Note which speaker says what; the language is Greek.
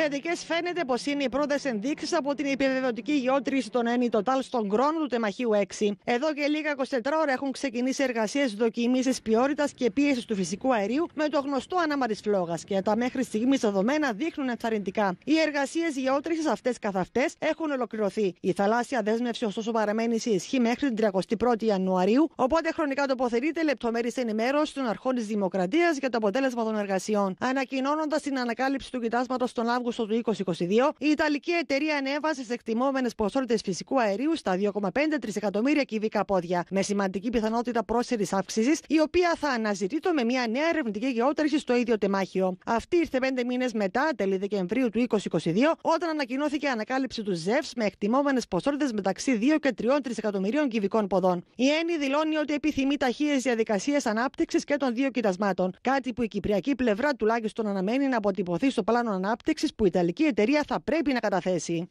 Speaker 1: Θετικές φαίνεται πως είναι οι πρώτες ενδείξεις από την επιβεβαιωτική γεώτρηση των ενιτοτάλ στον κρόνο του τεμαχίου 6. Εδώ και λίγα 24 ώρα έχουν ξεκινήσει εργασίες δοκιμήσεις ποιότητας και πίεσης του φυσικού αερίου με το γνωστό άναμα της φλόγας και τα μέχρι στιγμής δεδομένα δείχνουν ενθαρρυντικά. Οι εργασίες γεώτρησης αυτές καθ' αυτές έχουν ολοκληρωθεί. Η θαλάσσια δέσμευση ωστόσο παραμένει σε ισχύ μέχρι την 31η Ιανουαρίου, οπότε χρονικά τοποθετείται λεπτομέρειε ενημέρωση των αρχών της Δημοκρατίας για το αποτέλεσμα των εργασιών. Ανακοινώνοντας την ανακάλυψη του κοιτάσματος τον Αύγουστο Αύγουστο του 2022, η Ιταλική εταιρεία ανέβασε σε εκτιμόμενες ποσότητες φυσικού αερίου στα 2,5 τρισεκατομμύρια κυβικά πόδια, με σημαντική πιθανότητα πρόσθετης αύξησης, η οποία θα αναζητείται με μια νέα ερευνητική γεώτρηση στο ίδιο τεμάχιο. Αυτή ήρθε πέντε μήνες μετά, τέλη Δεκεμβρίου του 2022, όταν ανακοινώθηκε η ανακάλυψη του ΖΕΒΣ με εκτιμόμενες ποσότητες μεταξύ 2 και 3 τρισεκατομμυρίων κυβικών ποδών. Η ΕΝΗ δηλώνει ότι επιθυμεί ταχείε διαδικασίες ανάπτυξης και των δύο κοιτασμάτων, κάτι που η κυπριακή πλευρά τουλάχιστον αναμένει να αποτυπωθεί στο πλάνο ανάπτυξης που η Ιταλική εταιρεία θα πρέπει να καταθέσει.